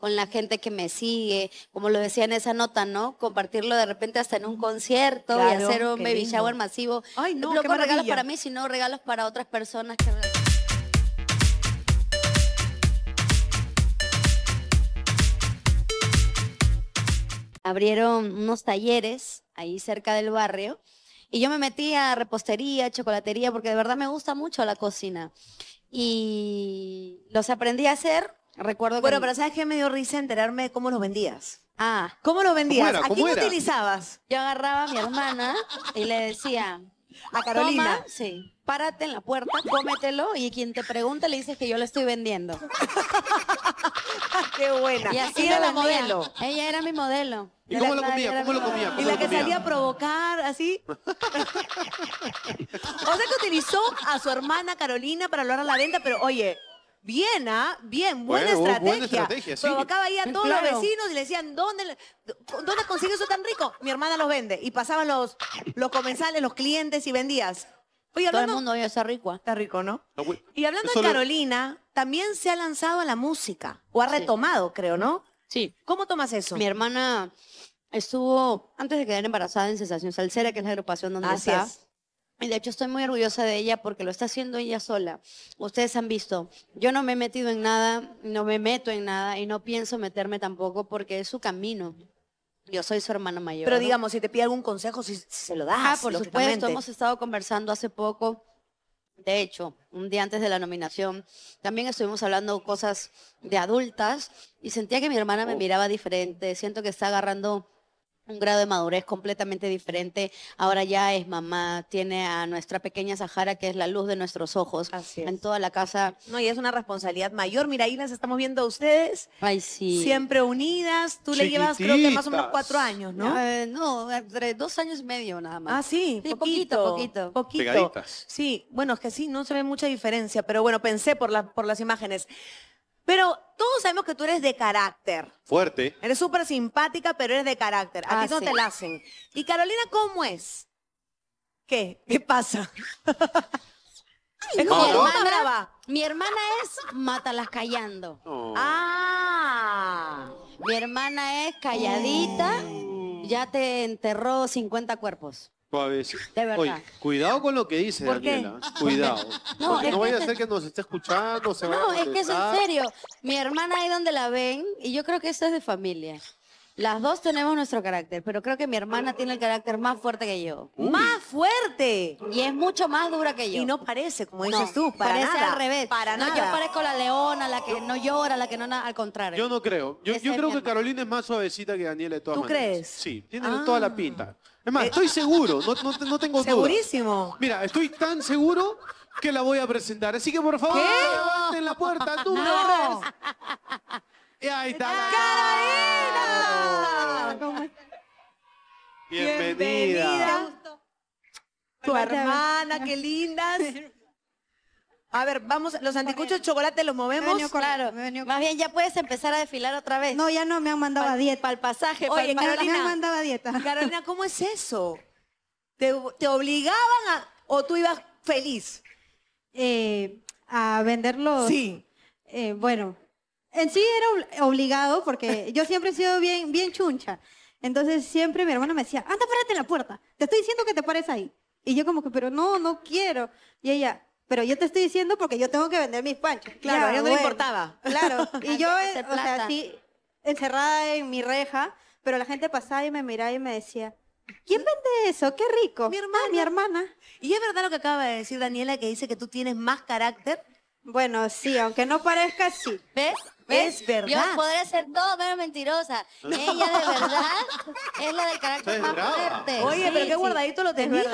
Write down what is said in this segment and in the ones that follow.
con la gente que me sigue, como lo decía en esa nota, ¿no? Compartirlo de repente hasta en un concierto y hacer un baby shower masivo. no, no regalos para mí, sino regalos para otras personas que... Abrieron unos talleres ahí cerca del barrio y yo me metí a repostería, chocolatería, porque de verdad me gusta mucho la cocina. Y los aprendí a hacer Recuerdo Bueno, pero ¿sabes qué? Me dio risa enterarme de cómo lo vendías. Ah, ¿cómo lo vendías? ¿A quién utilizabas? Yo agarraba a mi hermana y le decía... A Carolina. sí. Párate en la puerta, cómetelo y quien te pregunta le dices que yo lo estoy vendiendo. Qué buena. Y así era la modelo. Ella era mi modelo. ¿Y cómo lo comía? ¿Cómo lo comía? y la que salía a provocar, así. o sea que utilizó a su hermana Carolina para a la venta, pero oye, Bien, ¿ah? Bien, buena, estrategia. buena estrategia. Provocaba ahí a todos los vecinos y le decían, ¿dónde, ¿dónde consigues eso tan rico? Mi hermana los vende. Y pasaban los, los comensales, los clientes y vendías. Todo el mundo está rico. Está rico, ¿no? y hablando de Carolina, también se ha lanzado a la música, o ha retomado, creo, ¿no? Sí. ¿Cómo tomas eso? Mi hermana estuvo, antes de quedar embarazada en Sensación Salsera, que es la agrupación donde hacía. Y de hecho estoy muy orgullosa de ella porque lo está haciendo ella sola. Ustedes han visto, yo no me he metido en nada, no me meto en nada y no pienso meterme tampoco porque es su camino. Yo soy su hermana mayor. Pero digamos, si te pide algún consejo, si, se lo das. Ah, por supuesto, hemos estado conversando hace poco. De hecho, un día antes de la nominación, también estuvimos hablando cosas de adultas y sentía que mi hermana me oh. miraba diferente. Siento que está agarrando un grado de madurez completamente diferente. Ahora ya es mamá, tiene a nuestra pequeña Sahara, que es la luz de nuestros ojos Así en toda la casa. No, y es una responsabilidad mayor. Mira, ahí estamos viendo a ustedes. Ay, sí. Siempre unidas. Tú le llevas, creo que más o menos cuatro años, ¿no? Eh, no, entre dos años y medio nada más. Ah, sí. poquito, poquito. Poquito. Sí, bueno, es que sí, no se ve mucha diferencia, pero bueno, pensé por, por las imágenes. Pero todos sabemos que tú eres de carácter. Fuerte. Eres súper simpática, pero eres de carácter. Aquí ah, no te la hacen. ¿Y Carolina cómo es? ¿Qué? ¿Qué pasa? mi hermana, Mi hermana es Mátalas callando. Ah. Mi hermana es calladita. Oh. Ya te enterró 50 cuerpos. De verdad. Oye, cuidado con lo que dice Daniela. ¿eh? Cuidado. No, no vaya a ser que nos esté escuchando. Se no, es que es en serio. Mi hermana ahí donde la ven, y yo creo que esto es de familia. Las dos tenemos nuestro carácter, pero creo que mi hermana tiene el carácter más fuerte que yo. Uh. ¡Más fuerte! Y es mucho más dura que yo. Y no parece, como dices tú, para parece al revés. no, Yo parezco la leona, la que no llora, la que no nada, al contrario. Yo no creo. Yo, creo que Carolina es más suavecita que Daniela de todas ¿Tú crees? Sí, tiene toda ah. la pinta. Es más, eh, estoy seguro, no, tengo no Segurísimo. Mira, estoy tan seguro que la voy a presentar. Así que por favor, levanten la puerta, tú no. Y ahí está. ¡Carolina! Bienvenida. Bienvenida. Tu hermana, qué lindas. A ver, vamos, los anticuchos de chocolate los movemos. claro. Más bien ya puedes empezar a desfilar otra vez. No, ya no, me han mandado a dieta. Para el pasaje, Oye, Carolina, me dieta. Carolina, ¿cómo es eso? ¿Te, obligaban a, o tú ibas feliz? Eh, a venderlo. Sí. Eh, bueno, en sí era obligado porque yo siempre he sido bien, bien chuncha. Entonces siempre mi hermano me decía, anda, párate en la puerta. Te estoy diciendo que te pares ahí. Y yo como que, pero no, no quiero. Y ella, pero yo te estoy diciendo porque yo tengo que vender mis panchos. Claro, yo no me importaba. Claro. Y yo, eh, o sea, así encerrada en mi reja, pero la gente pasaba y me miraba y me decía, ¿Quién vende eso? ¡Qué rico! Mi ah, hermana. mi hermana. Y es verdad lo que acaba de decir Daniela, que dice que tú tienes más carácter. Bueno, sí, aunque no parezca, sí. ¿Ves? Es verdad. Yo podría ser todo menos mentirosa. Ella de verdad es la del carácter más fuerte. Oye, pero qué guardadito lo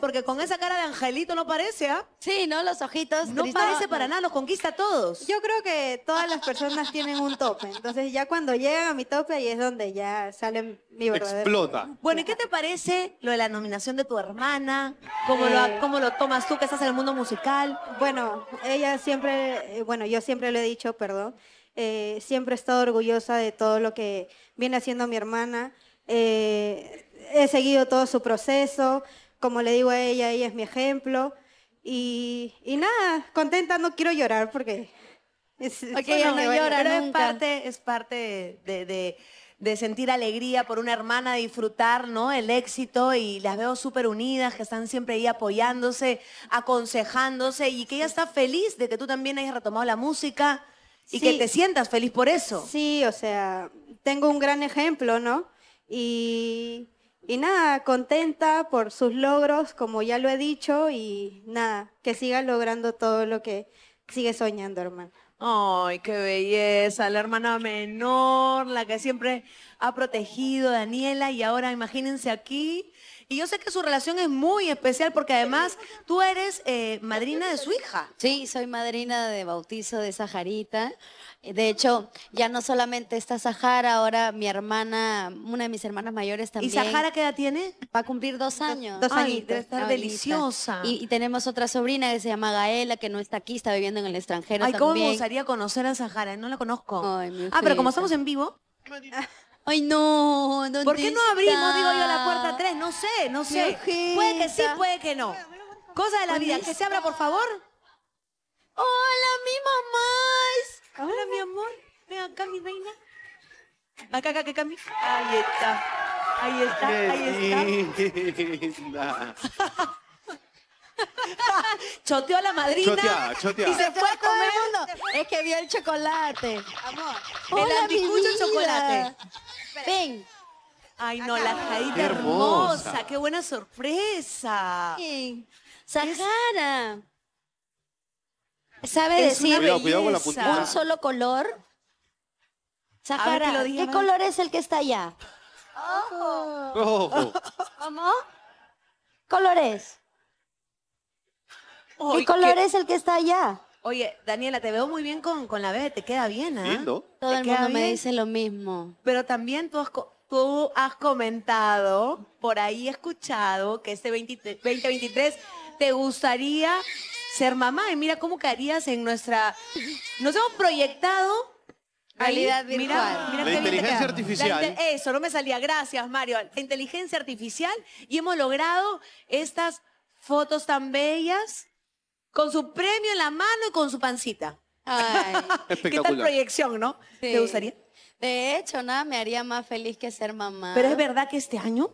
porque con esa cara de angelito no parece, ¿ah? Sí, ¿no? Los ojitos. No parece para nada, los conquista todos. Yo creo que todas las personas tienen un tope, entonces ya cuando llegan a mi tope ahí es donde ya salen mi verdadero. Explota. Bueno, ¿y qué te parece lo de la nominación de tu hermana? ¿Cómo, lo, eh. lo tomas tú que estás en el mundo musical? Bueno, ella siempre, eh, bueno, yo siempre lo he dicho, perdón, eh, siempre he estado orgullosa de todo lo que viene haciendo mi hermana. Eh, he seguido todo su proceso. Como le digo a ella, ella es mi ejemplo. Y, nada, contenta, no quiero llorar porque... Es, no llora parte, es parte de, sentir alegría por una hermana, disfrutar ¿no? el éxito y las veo súper unidas, que están siempre ahí apoyándose, aconsejándose y que ella está feliz de que tú también hayas retomado la música y que te sientas feliz por eso. Sí, o sea, tengo un gran ejemplo, ¿no? Y, y nada, contenta por sus logros, como ya lo he dicho, y nada, que siga logrando todo lo que sigue soñando, hermano. Ay, qué belleza, la hermana menor, la que siempre ha protegido a Daniela y ahora imagínense aquí y yo sé que su relación es muy especial porque además tú eres eh, madrina de su hija. Sí, soy madrina de bautizo de Saharita. Eh, de hecho, ya no solamente está Sahara, ahora mi hermana, una de mis hermanas mayores también. ¿Y Sahara qué edad tiene? Va a cumplir dos años. Dos, debe estar deliciosa. Y, tenemos otra sobrina que se llama Gaela, que no está aquí, está viviendo en el extranjero Ay, cómo me gustaría conocer a Sahara, no la conozco. ah, pero como estamos en vivo... Ay, no, ¿dónde ¿Por qué no abrimos, digo yo, la puerta 3? No sé, no sé. Puede que sí, puede que no. Cosa de la vida, que se abra, por favor. Hola, mi mamá. Hola, mi amor. Ven acá, mi reina. Acá, acá, que cami. Ahí está. Ahí está, ahí está. Choteó a la madrina. Y se fue a comer. uno. Es que vio el chocolate. Amor. El Hola, mi el chocolate ven. Ay, no, la Jaita hermosa. Qué buena sorpresa. Sahara. ¿Sabe decir un solo color? Sahara, ¿qué color es el que está allá? Ojo. ¿Cómo? ¿Colores? ¿Qué color es el que está allá? Oye, Daniela, te veo muy bien con, con la B, te queda bien, ¿eh? Todo el mundo me dice lo mismo. Pero también tú has, has comentado, por ahí escuchado, que este 2023 te gustaría ser mamá. Y mira cómo caerías en nuestra... Nos hemos proyectado Realidad virtual. Mira, la inteligencia artificial. eso, no me salía. Gracias, Mario. La inteligencia artificial y hemos logrado estas fotos tan bellas con su premio en la mano y con su pancita. Ay. ¿Qué tal proyección, no? ¿Te gustaría? De hecho, nada me haría más feliz que ser mamá. Pero es verdad que este año.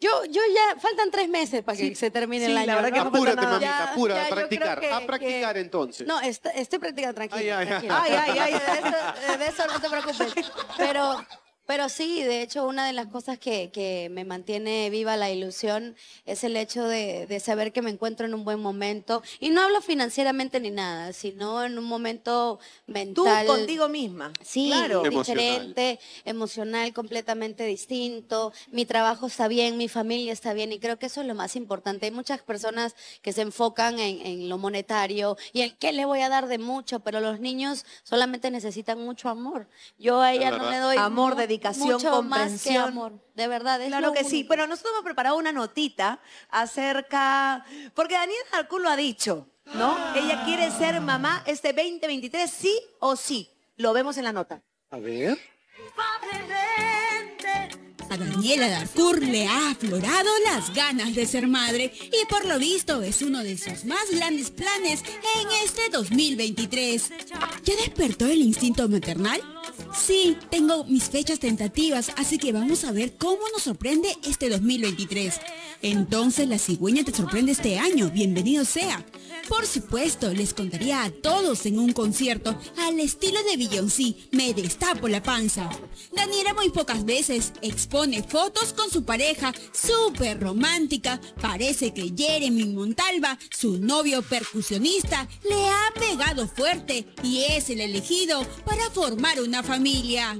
Yo, yo ya, faltan tres meses para que se termine Sí, la verdad que ¿no? falta Apúrate, mamita, Apúrate a practicar. a practicar entonces. No, estoy practicando, tranquila. Ay, ay, ay. Ay, de eso, de eso no te preocupes. Pero pero sí, de hecho, una de las cosas que, me mantiene viva la ilusión es el hecho de, saber que me encuentro en un buen momento. Y no hablo financieramente ni nada, sino en un momento mental. Tú contigo misma. Sí, claro. diferente, emocional. completamente distinto. Mi trabajo está bien, mi familia está bien y creo que eso es lo más importante. Hay muchas personas que se enfocan en, lo monetario y en qué le voy a dar de mucho, pero los niños solamente necesitan mucho amor. Yo a ella no le doy... Amor mucho Más que amor. De verdad, es Claro que sí. Bueno, nosotros hemos preparado una notita acerca, porque Daniel Jarcú lo ha dicho, ¿no? Ella quiere ser mamá este 2023, sí o sí. Lo vemos en la nota. A ver. Daniela Darcourt le ha aflorado las ganas de ser madre y por lo visto es uno de sus más grandes planes en este 2023. ¿Ya despertó el instinto maternal? Sí, tengo mis fechas tentativas, así que vamos a ver cómo nos sorprende este 2023. Entonces la cigüeña te sorprende este año, bienvenido sea. Por supuesto, les contaría a todos en un concierto al estilo de Beyoncé, me destapo la panza. Daniela muy pocas veces expone fotos con su pareja, súper romántica, parece que Jeremy Montalva, su novio percusionista, le ha pegado fuerte y es el elegido para formar una familia.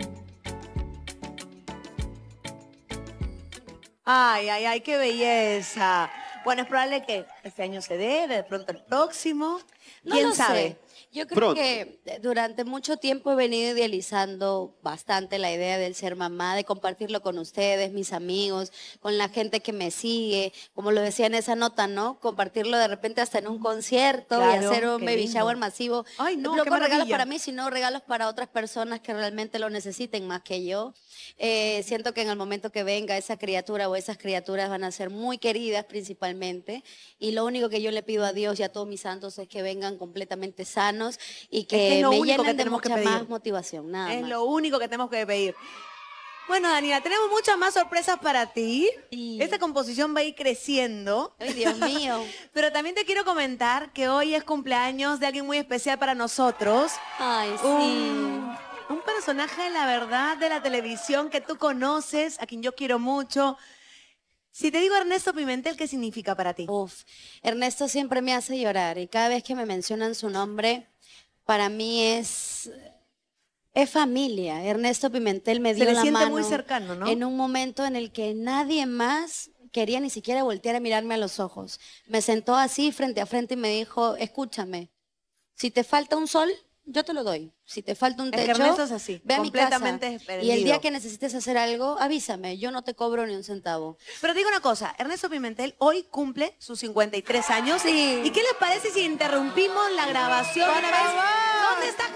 Ay, ay, ay, qué belleza. Bueno, es probable que este año se dé, de pronto el próximo. ¿Quién sabe? Yo creo que eh, durante mucho tiempo he venido idealizando bastante la idea del ser mamá, de compartirlo con ustedes, mis amigos, con la gente que me sigue, como lo decía en esa nota, ¿no? Compartirlo de repente hasta en un concierto y hacer un baby shower masivo. Ay, no, no regalos para mí, sino regalos para otras personas que realmente lo necesiten más que yo. Eh, siento que en el momento que venga esa criatura o esas criaturas van a ser muy queridas principalmente y lo único que yo le pido a Dios y a todos mis santos es que vengan completamente sanos y que, es que único que de más motivación. Nada es lo único que tenemos que pedir. Bueno, Daniela, tenemos muchas más sorpresas para ti. Esta composición va a ir creciendo. Ay, Dios mío. Pero también te quiero comentar que hoy es cumpleaños de alguien muy especial para nosotros. Ay, sí. Un, un personaje, la verdad, de la televisión que tú conoces, a quien yo quiero mucho si te digo Ernesto Pimentel, ¿qué significa para ti? Uf, Ernesto siempre me hace llorar y cada vez que me mencionan su nombre, para mí es es familia. Ernesto Pimentel me dio la muy cercano, ¿no? en un momento en el que nadie más quería ni siquiera voltear a mirarme a los ojos. Me sentó así frente a frente y me dijo, escúchame, si te falta un sol, yo te lo doy. Si te falta un techo, es, así, completamente mi Y el día que necesites hacer algo, avísame. Yo no te cobro ni un centavo. Pero digo una cosa, Ernesto Pimentel hoy cumple sus 53 años. ¿Y qué les parece si interrumpimos la grabación ¿Dónde está